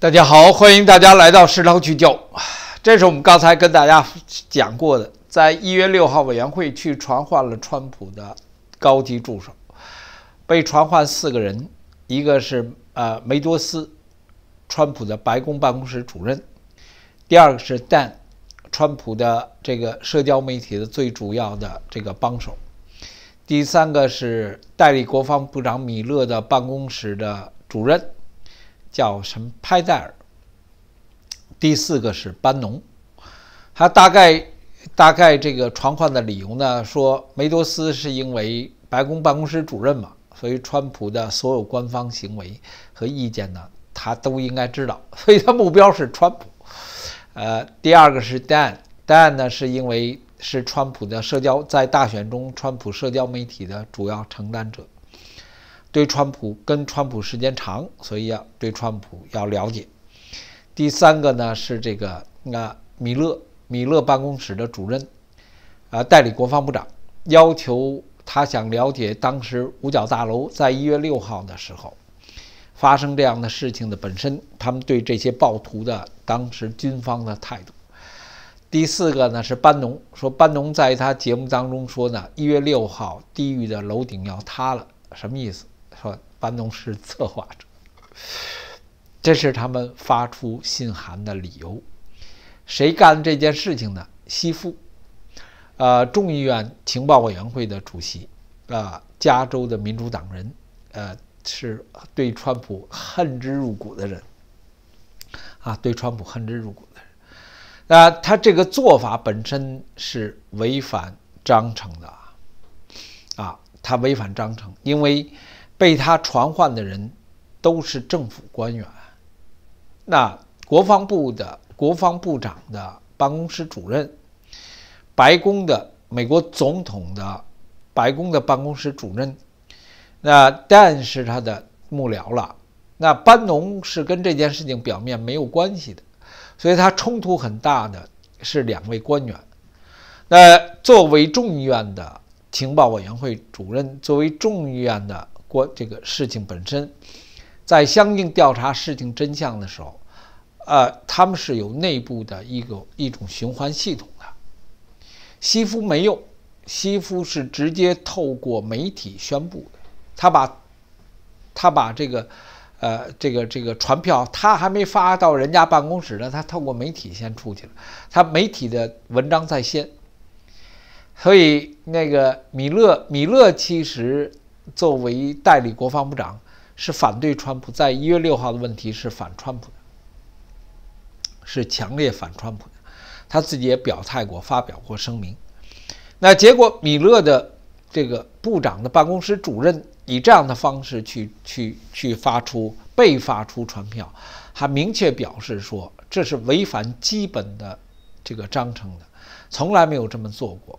大家好，欢迎大家来到食堂聚焦。这是我们刚才跟大家讲过的，在一月六号，委员会去传唤了川普的高级助手，被传唤四个人，一个是呃梅多斯，川普的白宫办公室主任；第二个是 Dan，川普的这个社交媒体的最主要的这个帮手；第三个是代理国防部长米勒的办公室的主任。叫什么？派戴尔。第四个是班农，他大概大概这个传唤的理由呢，说梅多斯是因为白宫办公室主任嘛，所以川普的所有官方行为和意见呢，他都应该知道，所以他目标是川普。呃，第二个是 Dan，Dan 呢是因为是川普的社交，在大选中川普社交媒体的主要承担者。对川普跟川普时间长，所以要对川普要了解。第三个呢是这个呃、米勒，米勒办公室的主任，啊代理国防部长要求他想了解当时五角大楼在一月六号的时候发生这样的事情的本身，他们对这些暴徒的当时军方的态度。第四个呢是班农，说班农在他节目当中说呢，一月六号地狱的楼顶要塌了，什么意思？说班农是策划者，这是他们发出信函的理由。谁干这件事情呢？希夫，呃，众议院情报委员会的主席，啊，加州的民主党人，呃，是对川普恨之入骨的人，啊，对川普恨之入骨的人。那他这个做法本身是违反章程的啊，啊，他违反章程，因为。被他传唤的人都是政府官员，那国防部的国防部长的办公室主任，白宫的美国总统的白宫的办公室主任，那但是他的幕僚了，那班农是跟这件事情表面没有关系的，所以他冲突很大的是两位官员。那作为众议院的情报委员会主任，作为众议院的。过这个事情本身，在相应调查事情真相的时候，呃，他们是有内部的一个一种循环系统的。西夫没用，西夫是直接透过媒体宣布的，他把，他把这个，呃，这个这个传票他还没发到人家办公室呢，他透过媒体先出去了，他媒体的文章在先，所以那个米勒米勒其实。作为代理国防部长，是反对川普，在一月六号的问题是反川普的，是强烈反川普的。他自己也表态过，发表过声明。那结果，米勒的这个部长的办公室主任以这样的方式去去去发出被发出传票，还明确表示说这是违反基本的这个章程的，从来没有这么做过。